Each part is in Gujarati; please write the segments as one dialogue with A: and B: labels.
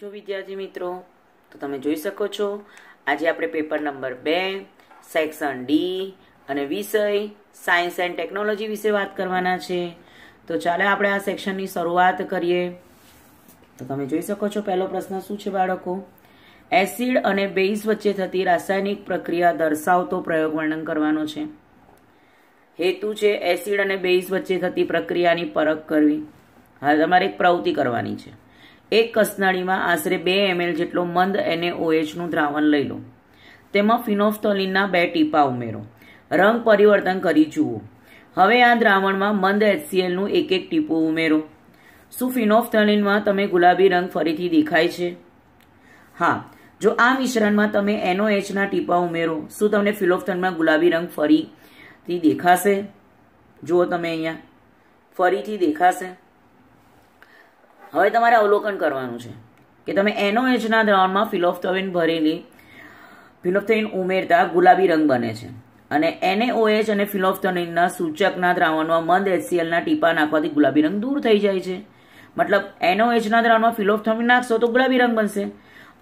A: છો વિદ્યાર્થી મિત્રો તો તમે જોઈ શકો છો આજે આપણે પેપર નંબર બે સેક્શન ડી અને વિષય સાયન્સ એન્ડ ટેકનોલોજી વિશે વાત કરવાના છે તો ચાલે આપણે આ સેક્શનની શરૂઆત કરીએ તો તમે જોઈ શકો છો પહેલો પ્રશ્ન શું છે બાળકો એસિડ અને બેઇઝ વચ્ચે થતી રાસાયણિક પ્રક્રિયા દર્શાવતો પ્રયોગ વર્ણન કરવાનો છે હેતુ છે એસિડ અને બેઇઝ વચ્ચે થતી પ્રક્રિયાની પરખ કરવી હવે તમારે એક પ્રવૃત્તિ કરવાની છે એક કસનાળીમાં આશરે બે એમએલ જેટલો મંદ ઓએચનું દ્રાવણ લઈ લો તેમાં ફિનોફ્થોલિનના બે ટીપા ઉમેરો રંગ પરિવર્તન કરી જુઓ હવે આ દ્રાવણમાં મંદ એચસીએલનું એક એક ટીપું ઉમેરો શું ફિનોફ્થલિનમાં તમે ગુલાબી રંગ ફરીથી દેખાય છે હા જો આ મિશ્રણમાં તમે એનોએચના ટીપા ઉમેરો શું તમને ફિલોફ્થનમાં ગુલાબી રંગ ફરીથી દેખાશે જુઓ તમે અહીંયા ફરીથી દેખાશે હવે તમારે અવલોકન કરવાનું છે કે તમે એનો એજના દ્રાવણમાં ફિલોફ્થોવિન ભરેલી ફિલોફ્થોવિન ઉમેરતા ગુલાબી રંગ બને છે અને એને ઓએચ અને ફિલોફ્થોનિનના સૂચકના દ્રાવણમાં મંદ એસીએલના ટીપા નાખવાથી ગુલાબી રંગ દૂર થઈ જાય છે મતલબ એનો એચના દ્રાવણમાં ફિલોફથોમિન નાખશો તો ગુલાબી રંગ બનશે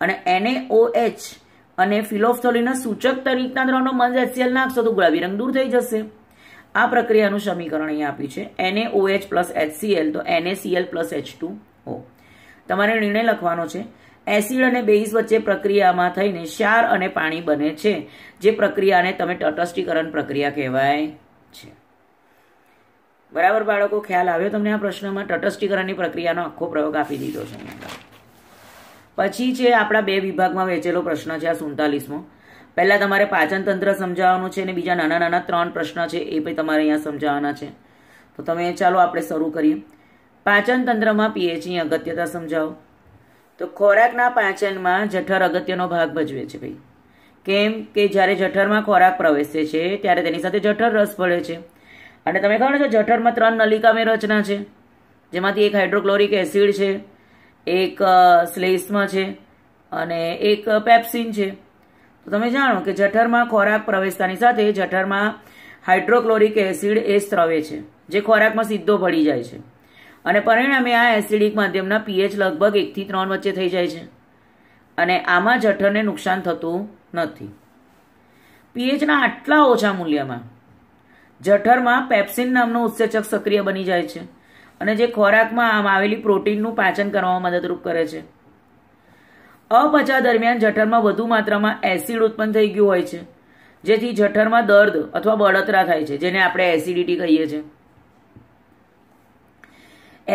A: અને એને ઓએચ અને ફિલોફ્થોલિનના સૂચક તરીકના દ્રવનો મંદ એચસીએલ નાખશો તો ગુલાબી રંગ દૂર થઈ જશે આ પ્રક્રિયાનું સમીકરણ અહીંયા આપ્યું છે એને ઓએચ પ્લસ એચસીએલ તો NaCl plus H two O તમારે નિર્ણય લખવાનો છે એસિડ અને બેઝ વચ્ચે પ્રક્રિયામાં થઈને ક્ષાર અને પાણી બને છે જે પ્રક્રિયાને તમે તટસ્થીકરણ પ્રક્રિયા કહેવાય છે બરાબર બાળકો ખ્યાલ આવ્યો તમને આ પ્રશ્નમાં તટસ્થીકરણની પ્રક્રિયાનો આખો પ્રયોગ આપી દીધો છે પછી છે આપણા બે વિભાગમાં વહેંચેલો પ્રશ્ન છે આ સુડતાલીસમો પહેલાં તમારે પાચન તંત્ર સમજાવવાનું છે અને બીજા નાના નાના ત્રણ પ્રશ્ન છે એ પણ તમારે અહીંયા સમજાવવાના છે તો તમે ચાલો આપણે શરૂ કરીએ પાચન પાચનતંત્રમાં પીએચની અગત્યતા સમજાવો તો ખોરાકના પાચનમાં જઠર અગત્યનો ભાગ ભજવે છે ભાઈ કેમ કે જ્યારે જઠરમાં ખોરાક પ્રવેશે છે ત્યારે તેની સાથે જઠર રસ પડે છે અને તમે કહો ને તો જઠરમાં ત્રણ નલિકામય રચના છે જેમાંથી એક હાઇડ્રોક્લોરિક એસિડ છે એક સ્લેસ્મ છે અને એક પેપ્સિન છે તો તમે જાણો કે જઠરમાં ખોરાક પ્રવેશતાની સાથે જઠરમાં હાઇડ્રોક્લોરિક એસિડ એ સ્ત્રવે છે જે ખોરાકમાં સીધો ભળી જાય છે અને પરિણામે આ એસિડિક માધ્યમના પીએચ લગભગ એકથી ત્રણ વચ્ચે થઈ જાય છે અને આમાં જઠરને નુકસાન થતું નથી પીએચના આટલા ઓછા મૂલ્યમાં જઠરમાં પેપ્સિન નામનો ઉત્સેચક સક્રિય બની જાય છે અને જે ખોરાકમાં આમ આવેલી પ્રોટીનનું પાચન કરવામાં મદદરૂપ કરે છે અપચા દરમિયાન જઠરમાં વધુ માત્રામાં એસિડ ઉત્પન્ન થઈ ગયું હોય છે જેથી જઠરમાં દર્દ અથવા બળતરા થાય છે જેને આપણે એસિડિટી કહીએ છીએ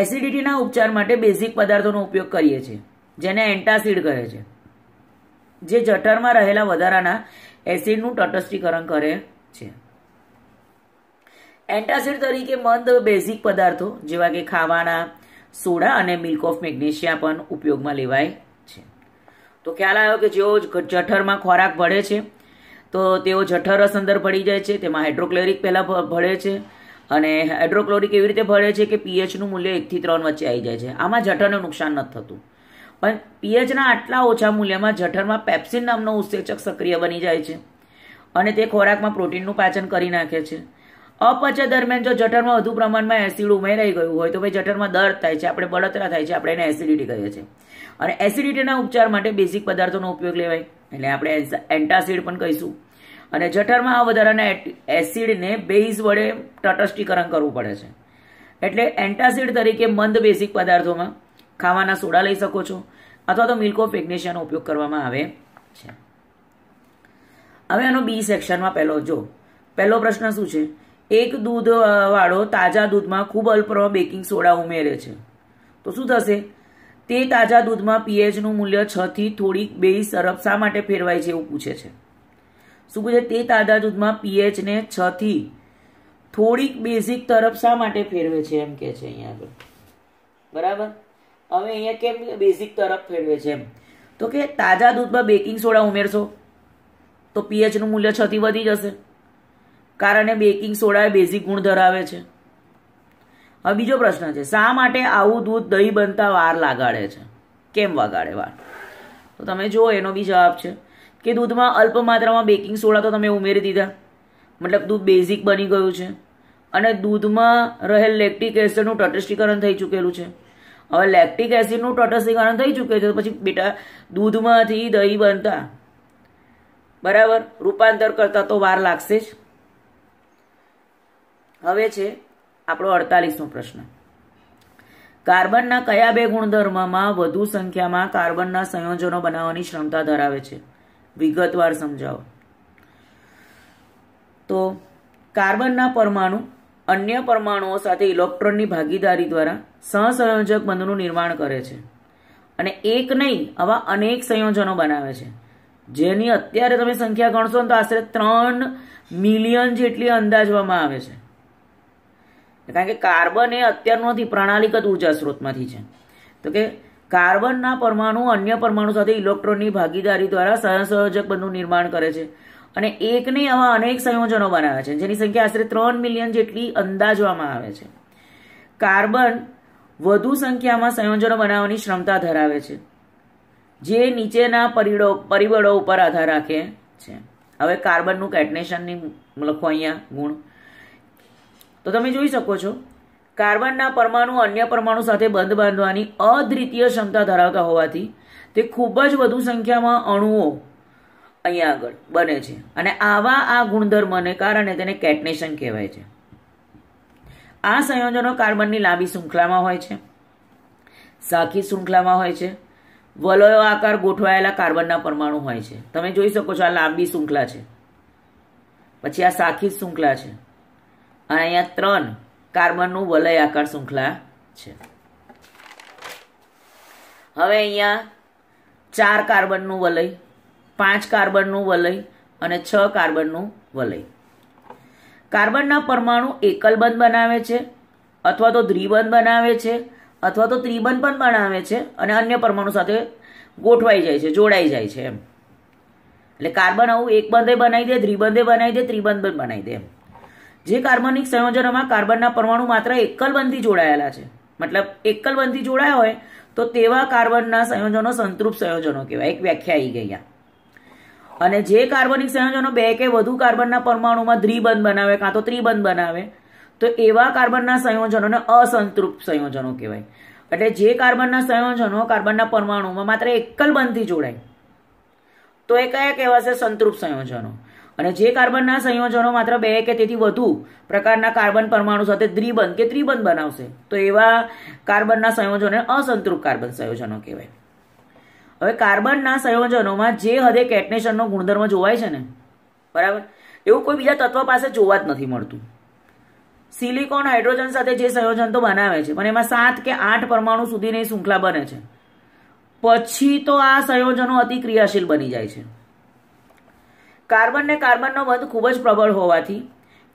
A: એસિડિટીના ઉપચાર માટે બેઝિક પદાર્થોનો ઉપયોગ કરીએ છીએ જેને એન્ટાસિડ કહે છે જે જઠરમાં રહેલા વધારાના એસિડનું તટસ્થીકરણ કરે છે એન્ટાસિડ તરીકે મંદ બેઝિક પદાર્થો જેવા કે ખાવાના સોડા અને મિલ્ક ઓફ મેગ્નેશિયા પણ ઉપયોગમાં લેવાય છે તો ખ્યાલ આવ્યો કે જેઓ જઠરમાં ખોરાક ભળે છે તો તેઓ જઠર અંદર પડી જાય છે તેમાં હાઇડ્રોક્લોરિક પહેલાં ભળે છે અને હાઇડ્રોક્લોરિક એવી રીતે ભળે છે કે પીએચનું મૂલ્ય એકથી ત્રણ વચ્ચે આવી જાય છે આમાં જઠરનું નુકસાન નથી થતું પણ પીએચના આટલા ઓછા મૂલ્યમાં જઠરમાં પેપ્સિન નામનો ઉત્સેચક સક્રિય બની જાય છે અને તે ખોરાકમાં પ્રોટીનનું પાચન કરી નાખે છે અપચય દરમિયાન જો જઠરમાં વધુ પ્રમાણમાં એસિડ ઉમેરાઈ ગયું હોય તો ભાઈ જઠરમાં દર્દ થાય છે આપણે બળતરા થાય છે આપણે એને એસિડિટી કહીએ છીએ અને એસિડિટીના ઉપચાર માટે બેઝિક પદાર્થોનો ઉપયોગ લેવાય એટલે આપણે એન્ટાસિડ પણ કહીશું અને જઠરમાં આ વધારાના એસિડને બેઝ વડે તટસ્ટીકરણ કરવું પડે છે એટલે એન્ટાસિડ તરીકે મંદ બેઝિક પદાર્થોમાં ખાવાના સોડા લઈ શકો છો અથવા તો મિલ્ક ઓફ ઉપયોગ કરવામાં આવે છે હવે આનો બી સેક્શનમાં પહેલો જો પહેલો પ્રશ્ન શું છે એક દૂધ વાળો તાજા દૂધમાં ખૂબ અલ્પ બેકિંગ સોડા ઉમેરે છે તો શું થશે તે તાજા દૂધમાં પીએચનું મૂલ્ય છથી થોડીક બેઝ સરપ શા માટે ફેરવાય છે એવું પૂછે છે શું કહે છે તે તાજા દૂધમાં પીએચને છ થી થોડીક બેઝિક તરફ શા માટે ફેરવે છે એમ કે છે અહીંયા આગળ બરાબર હવે અહીંયા કેમ બેઝિક તરફ ફેરવે છે એમ તો કે તાજા દૂધમાં બેકિંગ સોડા ઉમેરશો તો પીએચનું મૂલ્ય છથી વધી જશે કારણે બેકિંગ સોડા એ બેઝિક ગુણ ધરાવે છે હવે બીજો પ્રશ્ન છે શા માટે આવું દૂધ દહીં બનતા વાર લગાડે છે કેમ વગાડે વાર તો તમે જુઓ એનો બી જવાબ છે કે દૂધમાં અલ્પ માત્રામાં બેકિંગ સોડા તો તમે ઉમેરી દીધા મતલબ દૂધ બેઝિક બની ગયું છે અને દૂધમાં રહેલ લેક્ટિક એસિડનું તટસ્થીકરણ થઈ ચૂકેલું છે હવે લેક્ટિક એસિડનું તટસ્થીકરણ થઈ ચૂક્યું છે પછી બેટા દૂધમાંથી દહીં બનતા બરાબર રૂપાંતર કરતા તો વાર લાગશે જ હવે છે આપણો અડતાલીસમો પ્રશ્ન કાર્બનના કયા બે ગુણધર્મમાં વધુ સંખ્યામાં કાર્બનના સંયોજનો બનાવવાની ક્ષમતા ધરાવે છે વિગતવાર સમજાવો તો કાર્બનના પરમાણુ અન્ય પરમાણુઓ સાથે ઇલેક્ટ્રોનની ભાગીદારી દ્વારા સહસંયોજક બંધનું નિર્માણ કરે છે અને એક નહીં આવા અનેક સંયોજનો બનાવે છે જેની અત્યારે તમે સંખ્યા ગણશો ને તો આશરે ત્રણ મિલિયન જેટલી અંદાજવામાં આવે છે કારણ કે કાર્બન એ અત્યારનો પ્રણાલીગત ઉર્જા સ્ત્રોતમાંથી છે તો કે કાર્બનના પરમાણુ અન્ય પરમાણુ સાથે ઇલેક્ટ્રોનની ભાગીદારી દ્વારા સહસંયોજક બંધનું નિર્માણ કરે છે અને એકને આવા અનેક સંયોજનો બનાવે છે જેની સંખ્યા આશરે ત્રણ મિલિયન જેટલી અંદાજવામાં આવે છે કાર્બન વધુ સંખ્યામાં સંયોજનો બનાવવાની ક્ષમતા ધરાવે છે જે નીચેના પરિડો પરિબળો ઉપર આધાર રાખે છે હવે કાર્બનનું કેટનેશનની લખો અહીંયા ગુણ તો તમે જોઈ શકો છો કાર્બનના પરમાણુ અન્ય પરમાણુ સાથે બંધ બાંધવાની અદ્વિતીય ક્ષમતા ધરાવતા હોવાથી તે ખૂબ જ વધુ સંખ્યામાં અણુઓ અહીંયા આગળ બને છે અને આવા આ ગુણધર્મને કારણે તેને કેટનેશન કહેવાય છે આ સંયોજનો કાર્બનની લાંબી શૃંખલામાં હોય છે સાખી શૃંખલામાં હોય છે વલયો આકાર ગોઠવાયેલા કાર્બનના પરમાણુ હોય છે તમે જોઈ શકો છો આ લાંબી શૃંખલા છે પછી આ સાખી શૃંખલા છે અને અહીંયા ત્રણ કાર્બનનું વલય આકાર શૃંખલા છે હવે અહીંયા ચાર કાર્બનનું વલય પાંચ કાર્બનનું વલય અને છ કાર્બનનું વલય કાર્બનના પરમાણુ એકલબંધ બનાવે છે અથવા તો દ્વિબંધ બનાવે છે અથવા તો ત્રિબંધ પણ બનાવે છે અને અન્ય પરમાણુ સાથે ગોઠવાઈ જાય છે જોડાઈ જાય છે એમ એટલે કાર્બન આવું એક બંધે બનાવી દે દ્વિબંધે બનાવી દે ત્રિબંધ પણ બનાવી દે એમ જે કાર્બનિક સંયોજનોમાં કાર્બનના પરમાણુ માત્ર એકલબંધી જોડાયેલા છે મતલબ એકલબંધી જોડાયા હોય તો તેવા કાર્બનના સંયોજનો સંતૃપ્ત સંયોજનો કહેવાય એક વ્યાખ્યા આવી ગઈ અને જે કાર્બનિક સંયોજનો બે કે વધુ કાર્બનના પરમાણુમાં દ્વિબંધ બનાવે કાં તો ત્રિબંધ બનાવે તો એવા કાર્બનના સંયોજનોને અસંતૃપ્ત સંયોજનો કહેવાય એટલે જે કાર્બનના સંયોજનો કાર્બનના પરમાણુમાં માત્ર એકલબંધથી જોડાય તો એ કયા કહેવાશે સંતૃપ્ત સંયોજનો અને જે કાર્બનના સંયોજનો માત્ર બે કે તેથી વધુ પ્રકારના કાર્બન પરમાણુ સાથે દ્વિબંધ કે ત્રિબંધ બનાવશે તો એવા કાર્બનના સંયોજનોને અસંતૃપ્ત કાર્બન સંયોજનો કહેવાય હવે કાર્બનના સંયોજનોમાં જે હદે કેટનેશનનો ગુણધર્મ જોવાય છે ને બરાબર એવું કોઈ બીજા તત્વ પાસે જોવા જ નથી મળતું સિલિકોન હાઇડ્રોજન સાથે જે સંયોજન તો બનાવે છે પણ એમાં સાત કે આઠ પરમાણુ સુધીની શૃંખલા બને છે પછી તો આ સંયોજનો અતિક્રિયાશીલ બની જાય છે કાર્બન ને કાર્બનનો બંધ ખૂબ જ પ્રબળ હોવાથી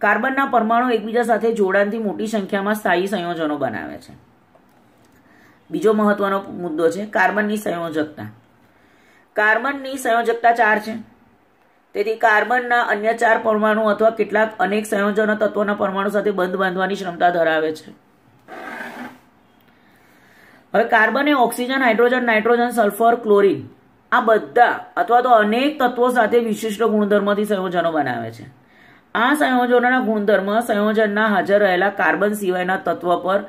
A: કાર્બનના પરમાણુ એકબીજા સાથે જોડાણથી મોટી સંખ્યામાં સ્થાયી સંયોજનો બનાવે છે બીજો મહત્વનો મુદ્દો છે કાર્બનની સંયોજકતા કાર્બનની સંયોજકતા ચાર છે તેથી કાર્બનના અન્ય ચાર પરમાણુ અથવા કેટલાક અનેક સંયોજનો તત્વોના પરમાણુ સાથે બંધ બાંધવાની ક્ષમતા ધરાવે છે હવે કાર્બન એ oxygen hydrogen nitrogen sulphur chlorine આ બધા અથવા તો અનેક તત્વો સાથે વિશિષ્ટ ગુણધર્મથી સંયોજનો બનાવે છે આ સંયોજનોના ગુણધર્મ સંયોજનના હાજર રહેલા કાર્બન સિવાયના તત્વ પર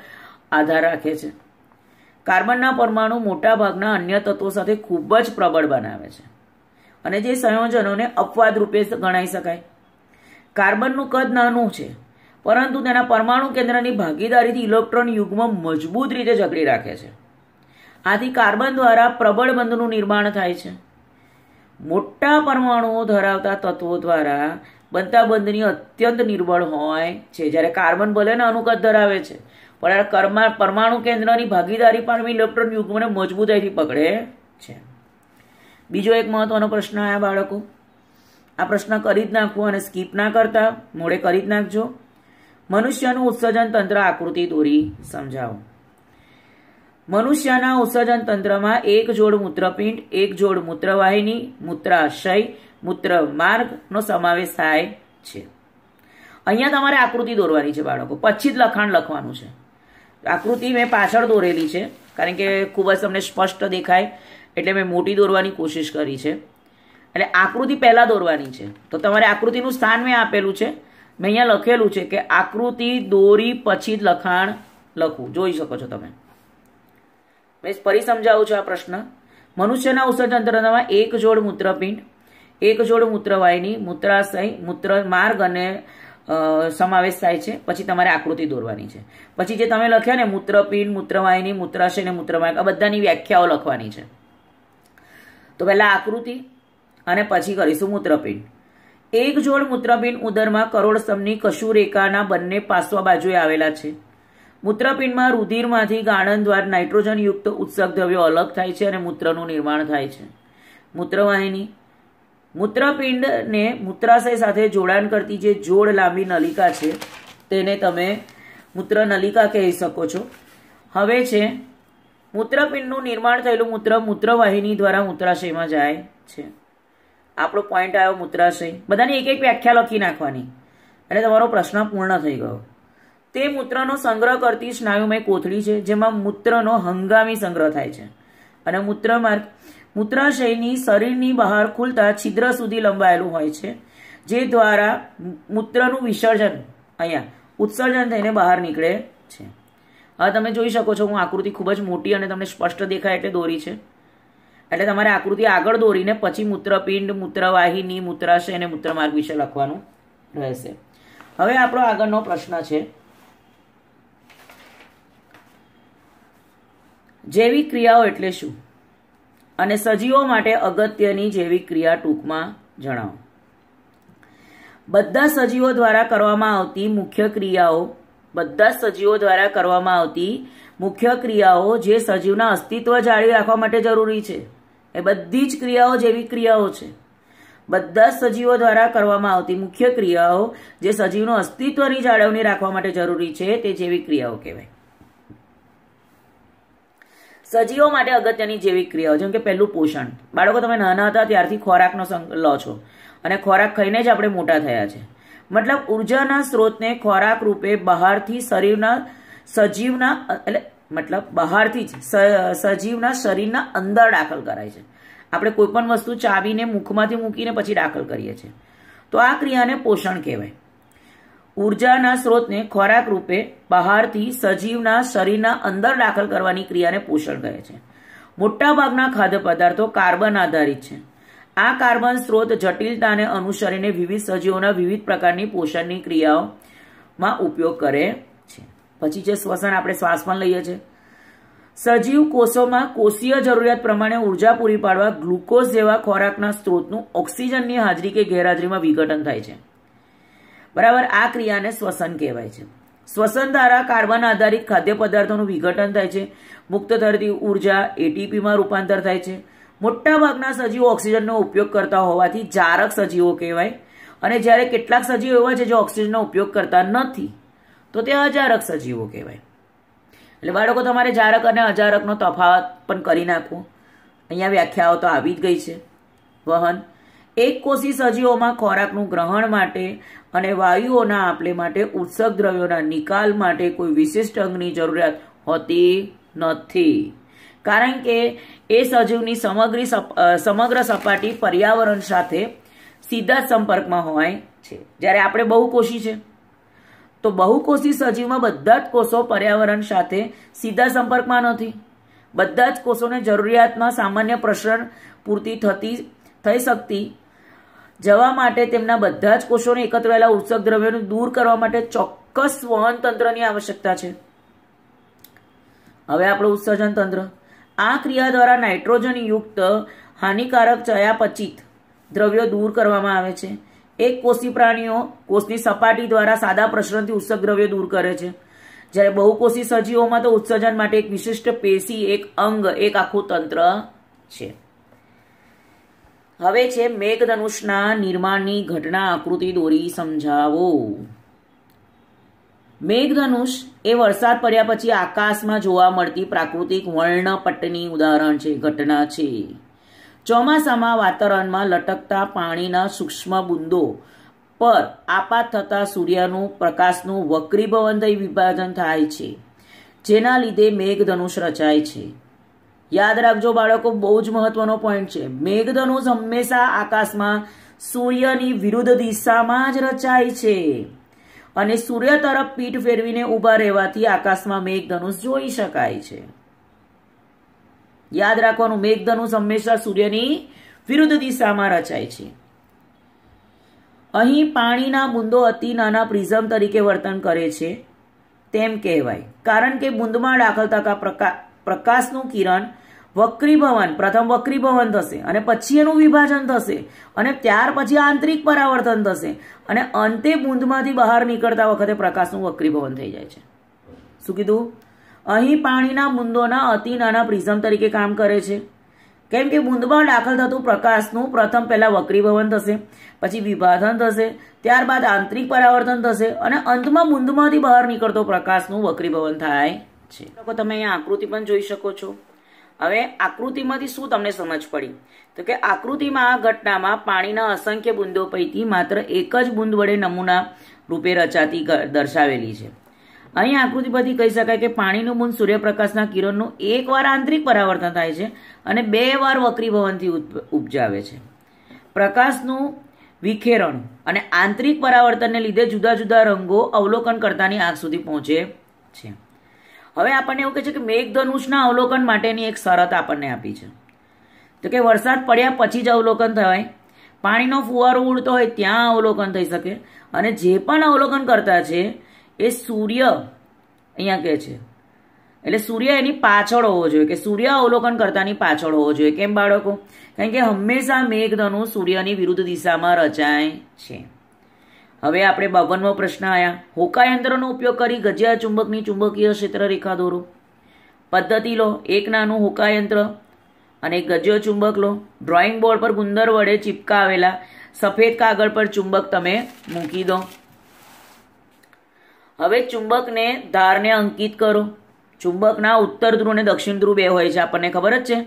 A: આધાર રાખે છે કાર્બનના પરમાણુ મોટા ભાગના અન્ય તત્વો સાથે ખૂબ જ પ્રબળ બનાવે છે અને જે સંયોજનોને અપવાદ રૂપે ગણાઈ શકાય કાર્બનનું કદ નાનું છે પરંતુ તેના પરમાણુ કેન્દ્રની ભાગીદારીથી ઇલેક્ટ્રોન યુગમાં મજબૂત રીતે જકડી રાખે છે આથી કાર્બન દ્વારા પ્રબળ બંધનું નિર્માણ થાય છે મોટા પરમાણુઓ ધરાવતા તત્વો દ્વારા બનતા બંધની અત્યંત નિર્બળ હોય છે જ્યારે કાર્બન ભલે ને અનુકત ધરાવે છે પણ આ કર્મા પરમાણુ કેન્દ્રની ભાગીદારી પણ ઇલેક્ટ્રોન યુગ્મને મજબૂતાઈથી પકડે છે બીજો એક મહત્વનો પ્રશ્ન આ બાળકો આ પ્રશ્ન કરી જ નાખવો અને સ્કીપ ના કરતા મોડે કરી જ નાખજો મનુષ્યનું ઉત્સર્જન તંત્ર આકૃતિ દોરી સમજાવો મનુષ્યના ઉત્સર્જન તંત્રમાં એક જોડ મૂત્રપિંડ એક જોડ મૂત્રવાહિની મૂત્રાશય મૂત્ર માર્ગનો સમાવેશ થાય છે અહીંયા તમારે આકૃતિ દોરવાની છે બાળકો પછી જ લખાણ લખવાનું છે આકૃતિ મેં પાછળ દોરેલી છે કારણ કે ખૂબ જ તમને સ્પષ્ટ દેખાય એટલે મેં મોટી દોરવાની કોશિશ કરી છે એટલે આકૃતિ પહેલાં દોરવાની છે તો તમારે આકૃતિનું સ્થાન મેં આપેલું છે મેં અહીંયા લખેલું છે કે આકૃતિ દોરી પછી જ લખાણ લખવું જોઈ શકો છો તમે મેં ફરી સમજાવું છું આ પ્રશ્ન મનુષ્યના ઉત્સર્જન તંત્રમાં એક જોડ મૂત્રપિંડ એક જોડ મૂત્રવાહિની મૂત્રાશય મૂત્ર માર્ગ અને સમાવેશ થાય છે પછી તમારે આકૃતિ દોરવાની છે પછી જે તમે લખ્યા ને મૂત્રપિંડ મૂત્રવાહિની મૂત્રાશય અને મૂત્રમાર્ગ આ બધાની વ્યાખ્યાઓ લખવાની છે તો પહેલાં આકૃતિ અને પછી કરીશું મૂત્રપિંડ એક જોડ મૂત્રપિંડ ઉદરમાં કરોડસમની સ્તંભની રેખાના બંને પાસવા બાજુએ આવેલા છે મૂત્રપિંડમાં રુધિરમાંથી ગાણન દ્વારા નાઇટ્રોજનયુક્ત ઉત્સક દ્રવ્યો અલગ થાય છે અને મૂત્રનું નિર્માણ થાય છે મૂત્રવાહિની મૂત્રપિંડને મૂત્રાશય સાથે જોડાણ કરતી જે જોડ લાંબી નલિકા છે તેને તમે મૂત્ર નલિકા કહી શકો છો હવે છે મૂત્રપિંડનું નિર્માણ થયેલું મૂત્ર મૂત્રવાહિની દ્વારા મૂત્રાશયમાં જાય છે આપણો પોઈન્ટ આવ્યો મૂત્રાશય બધાની એક એક વ્યાખ્યા લખી નાખવાની અને તમારો પ્રશ્ન પૂર્ણ થઈ ગયો તે મૂત્રનો સંગ્રહ કરતી સ્નાયુમય કોથળી છે જેમાં મૂત્રનો હંગામી સંગ્રહ થાય છે અને મૂત્રમાર્ગ મૂત્રાશયની શરીરની બહાર ખુલતા છિદ્ર સુધી લંબાયેલું હોય છે જે દ્વારા મૂત્રનું વિસર્જન અહીંયા ઉત્સર્જન થઈને બહાર નીકળે છે હવે તમે જોઈ શકો છો હું આકૃતિ ખૂબ જ મોટી અને તમને સ્પષ્ટ દેખાય એટલે દોરી છે એટલે તમારે આકૃતિ આગળ દોરીને પછી મૂત્રપિંડ મૂત્રવાહિની મૂત્રાશય અને મૂત્રમાર્ગ વિશે લખવાનું રહેશે હવે આપણો આગળનો પ્રશ્ન છે જૈવિક ક્રિયાઓ એટલે શું અને સજીવો માટે અગત્યની જૈવિક ક્રિયા ટૂંકમાં જણાવો બધા સજીવો દ્વારા કરવામાં આવતી મુખ્ય ક્રિયાઓ બધા સજીવો દ્વારા કરવામાં આવતી મુખ્ય ક્રિયાઓ જે સજીવના અસ્તિત્વ જાળવી રાખવા માટે જરૂરી છે એ બધી જ ક્રિયાઓ જૈવિક ક્રિયાઓ છે બધા સજીવો દ્વારા કરવામાં આવતી મુખ્ય ક્રિયાઓ જે સજીવનું અસ્તિત્વની જાળવણી રાખવા માટે જરૂરી છે તે જૈવિક ક્રિયાઓ કહેવાય સજીવો માટે અગત્યની જૈવિક ક્રિયાઓ જેમ કે પહેલું પોષણ બાળકો તમે નાના હતા ત્યારથી ખોરાકનો લો છો અને ખોરાક ખાઈને જ આપણે મોટા થયા છે મતલબ ઉર્જાના સ્ત્રોતને ખોરાક રૂપે બહારથી શરીરના સજીવના એટલે મતલબ બહારથી જ સજીવના શરીરના અંદર દાખલ કરાય છે આપણે કોઈ પણ વસ્તુ ચાવીને મુખમાંથી મૂકીને પછી દાખલ કરીએ છીએ તો આ ક્રિયાને પોષણ કહેવાય ઉર્જાના સ્ત્રોતને ખોરાક રૂપે બહારથી સજીવના શરીરના અંદર દાખલ કરવાની ક્રિયાને પોષણ કહે છે મોટાભાગના ખાદ્ય પદાર્થો કાર્બન આધારિત છે આ કાર્બન સ્ત્રોત જટિલતાને અનુસરીને વિવિધ સજીવોના વિવિધ પ્રકારની પોષણની ક્રિયાઓમાં ઉપયોગ કરે છે પછી છે શ્વસન આપણે શ્વાસ પણ લઈએ છીએ સજીવ કોષોમાં કોષીય જરૂરિયાત પ્રમાણે ઉર્જા પૂરી પાડવા ગ્લુકોઝ જેવા ખોરાકના સ્ત્રોતનું ઓક્સિજનની હાજરી કે ગેરહાજરીમાં વિઘટન થાય છે બરાબર આ ક્રિયાને શ્વસન કહેવાય છે શ્વસન દ્વારા કાર્બન આધારિત ખાદ્ય પદાર્થોનું વિઘટન થાય છે મુક્ત થતી ઉર્જા એટીપીમાં રૂપાંતર થાય છે મોટાભાગના સજીવો ઓક્સિજનનો ઉપયોગ કરતા હોવાથી જારક સજીવો કહેવાય અને જ્યારે કેટલાક સજીવો એવા છે જે ઓક્સિજનનો ઉપયોગ કરતા નથી તો તે અજારક સજીવો કહેવાય એટલે બાળકો તમારે જારક અને અજારકનો તફાવત પણ કરી નાખવો અહીંયા વ્યાખ્યાઓ તો આવી જ ગઈ છે વહન એક કોષી સજીવોમાં ખોરાકનું ગ્રહણ માટે અને વાયુઓના આપલે માટે ઉત્સક દ્રવ્યોના નિકાલ માટે કોઈ વિશિષ્ટ અંગની જરૂરિયાત હોતી નથી કારણ કે એ સજીવની સમગ્ર સમગ્ર સપાટી પર્યાવરણ સાથે સીધા સંપર્કમાં હોય છે જ્યારે આપણે બહુ કોષી છે તો બહુ કોષી સજીવમાં બધા જ કોષો પર્યાવરણ સાથે સીધા સંપર્કમાં નથી બધા જ કોષોને જરૂરિયાતમાં સામાન્ય પ્રસરણ પૂરતી થતી થઈ શકતી જવા માટે તેમના બધા જ કોષોને એકત્રેલા ઉત્સક દ્રવ્યોને દૂર કરવા માટે ચોક્કસ વહન તંત્રની આવશ્યકતા છે હવે આપણું ઉત્સર્જન તંત્ર આ ક્રિયા દ્વારા નાઇટ્રોજનયુક્ત હાનિકારક ચયાપચિત દ્રવ્યો દૂર કરવામાં આવે છે એક કોષી પ્રાણીઓ કોષની સપાટી દ્વારા સાદા પ્રસરણથી ઉત્સક દ્રવ્યો દૂર કરે છે જ્યારે બહુકોષી સજીવોમાં તો ઉત્સર્જન માટે એક વિશિષ્ટ પેશી એક અંગ એક આખું તંત્ર છે હવે છે મેઘધનુષના નિર્માણની ઘટના આકૃતિ દોરી સમજાવો મેઘધનુષ એ વરસાદ પડ્યા પછી આકાશમાં જોવા મળતી પ્રાકૃતિક વર્ણપટ્ટની ઉદાહરણ છે ઘટના છે ચોમાસામાં વાતાવરણમાં લટકતા પાણીના સૂક્ષ્મ બુંદો પર આપાત થતા સૂર્યનું પ્રકાશનું વક્રીભવન દય વિભાજન થાય છે જેના લીધે મેઘધનુષ રચાય છે યાદ રાખજો બાળકો બહુ જ મહત્વનો પોઈન્ટ છે મેઘધનુષ હંમેશા આકાશમાં સૂર્યની વિરુદ્ધ દિશામાં જ રચાય છે અને સૂર્ય તરફ પીઠ ફેરવીને ઊભા રહેવાથી આકાશમાં મેઘધનુષ જોઈ શકાય છે યાદ રાખવાનું મેઘધનુષ હંમેશા સૂર્યની વિરુદ્ધ દિશામાં રચાય છે અહીં પાણીના બુંદો અતિ નાના પ્રિઝમ તરીકે વર્તન કરે છે તેમ કહેવાય કારણ કે બુંદમાં દાખલ થતા પ્રકાશનું કિરણ વક્રીભવન પ્રથમ વક્રીભવન થશે અને પછી એનું વિભાજન થશે અને ત્યાર પછી આંતરિક પરાવર્તન થશે અને અંતે બૂંદમાંથી બહાર નીકળતા વખતે પ્રકાશનું વક્રીભવન થઈ જાય છે શું કીધું અહીં પાણીના બૂંદોના અતિ નાના પ્રિઝમ તરીકે કામ કરે છે કેમ કે બૂંદમાં દાખલ થતું પ્રકાશનું પ્રથમ પહેલાં વક્રીભવન થશે પછી વિભાજન થશે ત્યારબાદ આંતરિક પરાવર્તન થશે અને અંતમાં બૂંદમાંથી બહાર નીકળતો પ્રકાશનું વક્રીભવન થાય છે તમે અહીંયા આકૃતિ પણ જોઈ શકો છો હવે આકૃતિમાંથી શું તમને સમજ પડી તો કે આકૃતિમાં આ ઘટનામાં પાણીના અસંખ્ય બુંદો પૈકી માત્ર એક જ બુંદ વડે નમૂના રૂપે રચાતી દર્શાવેલી છે અહીં આકૃતિ પરથી કહી શકાય કે પાણીનું બુંદ સૂર્યપ્રકાશના કિરણનું એકવાર આંતરિક પરાવર્તન થાય છે અને બે વાર વક્રીભવનથી ઉપજાવે છે પ્રકાશનું વિખેરણ અને આંતરિક પરાવર્તનને લીધે જુદા જુદા રંગો અવલોકન કરતાની આંખ સુધી પહોંચે છે હવે આપણને એવું કહે છે કે મેઘધનુષના અવલોકન માટેની એક શરત આપણને આપી છે તો કે વરસાદ પડ્યા પછી જ અવલોકન થવાય પાણીનો ફુવારો ઉડતો હોય ત્યાં અવલોકન થઈ શકે અને જે પણ અવલોકન કરતા છે એ સૂર્ય અહીંયા કહે છે એટલે સૂર્ય એની પાછળ હોવો જોઈએ કે સૂર્ય અવલોકન કરતાની પાછળ હોવો જોઈએ કેમ બાળકો કારણ કે હંમેશા મેઘધનુ સૂર્યની વિરુદ્ધ દિશામાં રચાય છે હવે આપણે બાવનમો પ્રશ્ન આવ્યા હોકાયંત્રનો ઉપયોગ કરી ગજિયા ચુંબકની ચુંબકીય ક્ષેત્ર રેખા દોરો પદ્ધતિ લો એક નાનું હોકાયંત્ર અને ગજ્યો ચુંબક લો ડ્રોઈંગ બોર્ડ પર ગુંદર વડે ચિપકાવેલા સફેદ કાગળ પર ચુંબક તમે મૂકી દો હવે ચુંબકને ધારને અંકિત કરો ચુંબકના ઉત્તર ધ્રુવ અને દક્ષિણ ધ્રુવ બે હોય છે આપણને ખબર જ છે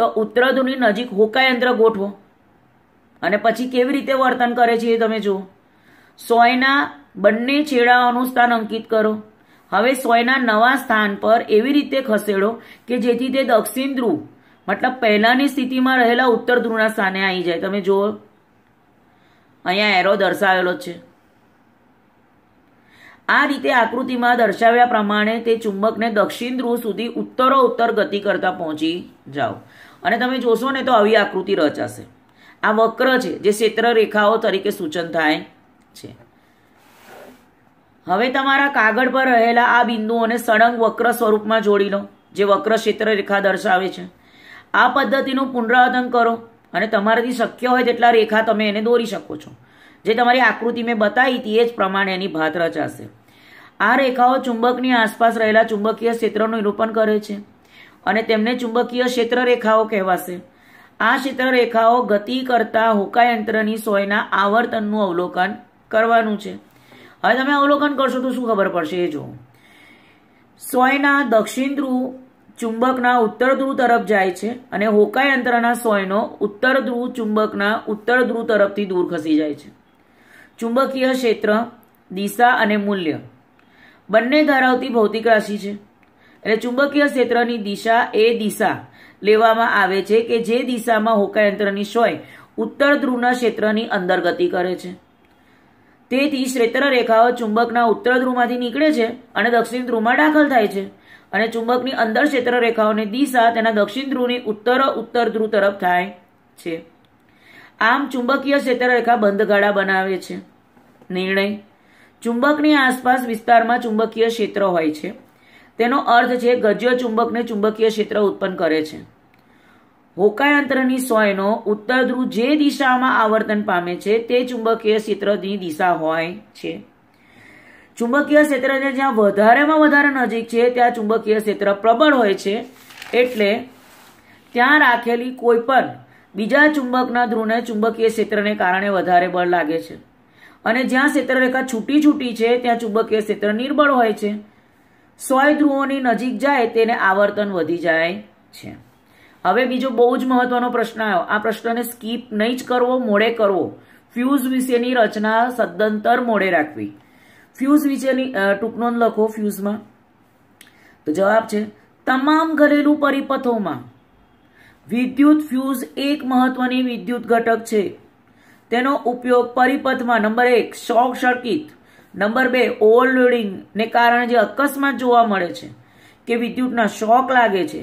A: તો ઉત્તર ધ્રુવની નજીક હોકાયંત્ર ગોઠવો અને પછી કેવી રીતે વર્તન કરે છે એ તમે જુઓ સોયના બંને છેડાઓનું સ્થાન અંકિત કરો હવે સોયના નવા સ્થાન પર એવી રીતે ખસેડો કે જેથી તે દક્ષિણ ધ્રુવ મતલબ પહેલાંની સ્થિતિમાં રહેલા ઉત્તર ધ્રુવના સ્થાને આવી જાય તમે જુઓ અહીંયા એરો દર્શાવેલો છે આ રીતે આકૃતિમાં દર્શાવ્યા પ્રમાણે તે ચુંબકને દક્ષિણ ધ્રુવ સુધી ઉત્તરો ઉત્તર ગતિ કરતા પહોંચી જાઓ અને તમે જોશો ને તો આવી આકૃતિ રચાશે આ વક્ર છે જે ક્ષેત્ર રેખાઓ તરીકે સૂચન થાય છે હવે તમારા કાગળ પર રહેલા આ બિંદુઓને સળંગ વક્ર સ્વરૂપમાં જોડી લો જે વક્ર ક્ષેત્ર રેખા દર્શાવે છે આ પદ્ધતિનું પુનરાવર્તન કરો અને તમારાથી શક્ય હોય તેટલા રેખા તમે એને દોરી શકો છો જે તમારી આકૃતિ મેં બતાવી હતી એ જ પ્રમાણે એની ભાત રચાશે આ રેખાઓ ચુંબકની આસપાસ રહેલા ચુંબકીય ક્ષેત્રનું નિરૂપણ કરે છે અને તેમને ચુંબકીય ક્ષેત્ર રેખાઓ કહેવાશે આ ક્ષેત્ર રેખાઓ ગતિ કરતા હોકાયંત્રની સોયના આવર્તનનું અવલોકન કરવાનું છે હવે તમે અવલોકન કરશો તો શું ખબર પડશે એ જો સોયના દક્ષિણ ધ્રુવ ચુંબકના ઉત્તર ધ્રુવ તરફ જાય છે અને હોકાઈ અંતરના સોયનો ઉત્તર ધ્રુવ ચુંબકના ઉત્તર ધ્રુવ તરફથી દૂર ખસી જાય છે ચુંબકીય ક્ષેત્ર દિશા અને મૂલ્ય બંને ધરાવતી ભૌતિક રાશિ છે એટલે ચુંબકીય ક્ષેત્રની દિશા એ દિશા લેવામાં આવે છે કે જે દિશામાં હોકાયંત્રની સોય ઉત્તર ધ્રુવના ક્ષેત્રની અંદર ગતિ કરે છે તેથી તીશ્રેતર રેખાઓ ચુંબકના ઉત્તર ધ્રુવમાંથી નીકળે છે અને દક્ષિણ ધ્રુવમાં દાખલ થાય છે અને ચુંબકની અંદર ક્ષેત્ર રેખાઓની દિશા તેના દક્ષિણ ધ્રુવની ઉત્તર ઉત્તર ધ્રુવ તરફ થાય છે આમ ચુંબકીય ક્ષેત્રરેખા રેખા બંધ ગાળા બનાવે છે નિર્ણય ચુંબકની આસપાસ વિસ્તારમાં ચુંબકીય ક્ષેત્ર હોય છે તેનો અર્થ છે ગજ્ય ચુંબકને ચુંબકીય ક્ષેત્ર ઉત્પન્ન કરે છે હોકાયંત્રની સોયનો ઉત્તર ધ્રુવ જે દિશામાં આવર્તન પામે છે તે ચુંબકીય ક્ષેત્રની દિશા હોય છે ચુંબકીય ક્ષેત્રને જ્યાં વધારેમાં વધારે નજીક છે ત્યાં ચુંબકીય ક્ષેત્ર પ્રબળ હોય છે એટલે ત્યાં રાખેલી કોઈ પણ બીજા ચુંબકના ધ્રુવને ચુંબકીય ક્ષેત્રને કારણે વધારે બળ લાગે છે અને જ્યાં ક્ષેત્રરેખા છૂટી છૂટી છે ત્યાં ચુંબકીય ક્ષેત્ર નિર્બળ હોય છે સોય ધ્રુવોની નજીક જાય તેને આવર્તન વધી જાય છે હવે બીજો બહુ જ મહત્વનો પ્રશ્ન આવ્યો આ પ્રશ્નને સ્કીપ નહીં જ કરવો મોડે કરવો ફ્યુઝ વિશેની રચના સદંતર મોડે રાખવી ફ્યુઝ વિશેની ટૂંક લખો ફ્યુઝમાં તો જવાબ છે તમામ ઘરેલું પરિપથોમાં વિદ્યુત ફ્યુઝ એક મહત્વની વિદ્યુત ઘટક છે તેનો ઉપયોગ પરિપથમાં નંબર એક શોર્ટ સર્કિટ નંબર બે ઓવરલોડિંગને કારણે જે અકસ્માત જોવા મળે છે કે વિદ્યુતના શોક લાગે છે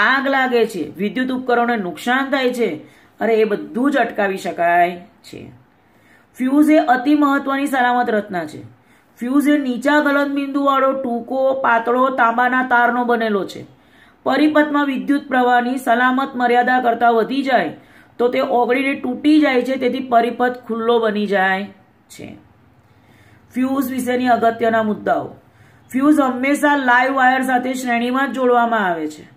A: આગ લાગે છે વિદ્યુત ઉપકરણોને નુકસાન થાય છે અરે એ બધું જ અટકાવી શકાય છે ફ્યુઝ એ અતિ મહત્વની સલામત રચના છે ફ્યુઝ એ નીચા ગલનબિંદુવાળો ટૂંકો પાતળો તાંબાના તારનો બનેલો છે પરિપથમાં વિદ્યુત પ્રવાહની સલામત મર્યાદા કરતાં વધી જાય તો તે ઓગળીને તૂટી જાય છે તેથી પરિપથ ખુલ્લો બની જાય છે ફ્યુઝ વિશેની અગત્યના મુદ્દાઓ ફ્યુઝ હંમેશા લાઈવ વાયર સાથે શ્રેણીમાં જ જોડવામાં આવે છે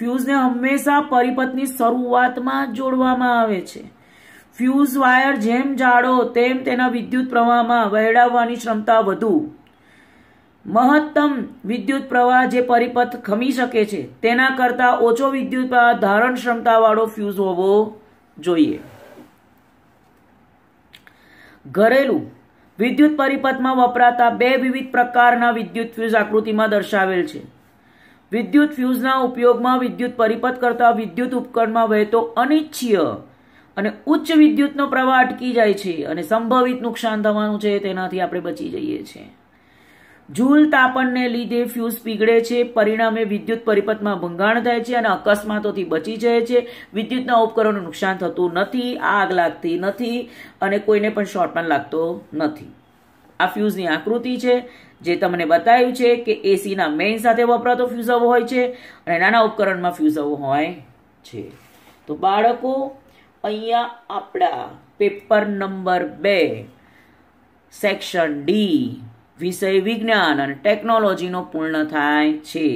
A: ફ્યુઝને હંમેશા પરિપથની શરૂઆતમાં જોડવામાં આવે છે ફ્યુઝ વાયર જેમ જાડો તેમ તેના વિદ્યુત પ્રવાહમાં વહેડાવવાની ક્ષમતા વધુ મહત્તમ વિદ્યુત પ્રવાહ જે પરિપથ ખમી શકે છે તેના કરતાં ઓછો વિદ્યુત પ્રવાહ ધારણ ક્ષમતાવાળો ફ્યુઝ હોવો જોઈએ ઘરેલું વિદ્યુત પરિપથમાં વપરાતા બે વિવિધ પ્રકારના વિદ્યુત ફ્યુઝ આકૃતિમાં દર્શાવેલ છે વિદ્યુત ફ્યુઝના ઉપયોગમાં વિદ્યુત પરિપથ કરતા વિદ્યુત ઉપકરણમાં વહેતો અનિચ્છીય અને ઉચ્ચ વિદ્યુતનો પ્રવાહ અટકી જાય છે અને સંભવિત નુકસાન થવાનું છે તેનાથી આપણે બચી જઈએ છીએ જૂલ તાપણને લીધે ફ્યુઝ પીગળે છે પરિણામે વિદ્યુત પરિપથમાં ભંગાણ થાય છે અને અકસ્માતોથી બચી જાય છે વિદ્યુતના ઉપકરણોનું નુકસાન થતું નથી આગ લાગતી નથી અને કોઈને પણ શોર્ટ પણ લાગતો નથી આ ફ્યુઝની આકૃતિ છે જે તમને બતાવ્યું છે કે એસીના મેઇન સાથે વપરાતો ફ્યુઝવ હોય છે અને નાના ઉપકરણમાં ફ્યુઝવ હોય છે તો બાળકો અહીંયા આપણા પેપર નંબર બે સેક્શન ડી વિષય વિજ્ઞાન અને ટેકનોલોજીનો પૂર્ણ થાય છે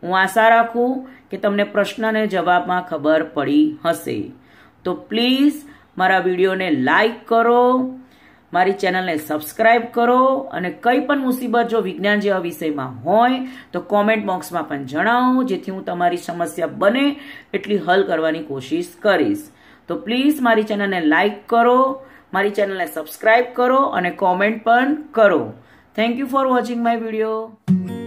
A: હું આશા રાખું કે તમને પ્રશ્નને જવાબમાં ખબર પડી હશે તો પ્લીઝ મારા વિડીયોને લાઈક કરો મારી ચેનલને સબસ્ક્રાઈબ કરો અને કંઈ પણ મુસીબત જો વિજ્ઞાન જેવા વિષયમાં હોય તો કોમેન્ટ બોક્સમાં પણ જણાવો જેથી હું તમારી સમસ્યા બને એટલી હલ કરવાની કોશિશ કરીશ તો પ્લીઝ મારી ચેનલને લાઇક કરો મારી ચેનલને સબસ્ક્રાઇબ કરો અને કોમેન્ટ પણ કરો thank you for watching my video